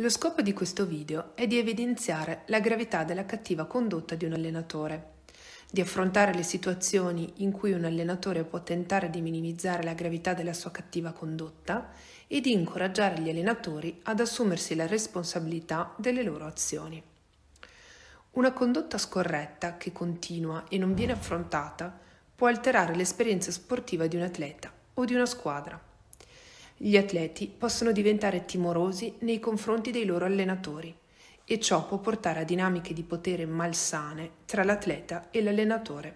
Lo scopo di questo video è di evidenziare la gravità della cattiva condotta di un allenatore, di affrontare le situazioni in cui un allenatore può tentare di minimizzare la gravità della sua cattiva condotta e di incoraggiare gli allenatori ad assumersi la responsabilità delle loro azioni. Una condotta scorretta che continua e non viene affrontata può alterare l'esperienza sportiva di un atleta o di una squadra gli atleti possono diventare timorosi nei confronti dei loro allenatori e ciò può portare a dinamiche di potere malsane tra l'atleta e l'allenatore.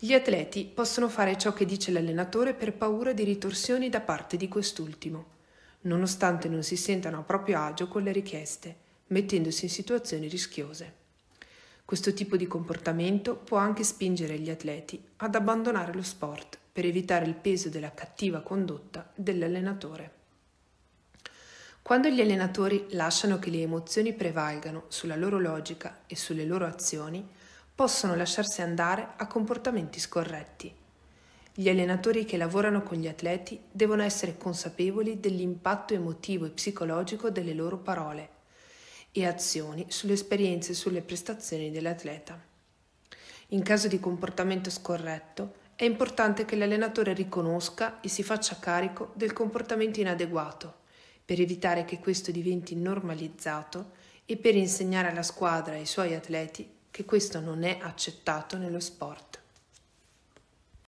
Gli atleti possono fare ciò che dice l'allenatore per paura di ritorsioni da parte di quest'ultimo, nonostante non si sentano a proprio agio con le richieste, mettendosi in situazioni rischiose. Questo tipo di comportamento può anche spingere gli atleti ad abbandonare lo sport per evitare il peso della cattiva condotta dell'allenatore. Quando gli allenatori lasciano che le emozioni prevalgano sulla loro logica e sulle loro azioni, possono lasciarsi andare a comportamenti scorretti. Gli allenatori che lavorano con gli atleti devono essere consapevoli dell'impatto emotivo e psicologico delle loro parole e azioni sulle esperienze e sulle prestazioni dell'atleta. In caso di comportamento scorretto, è importante che l'allenatore riconosca e si faccia carico del comportamento inadeguato, per evitare che questo diventi normalizzato e per insegnare alla squadra e ai suoi atleti che questo non è accettato nello sport.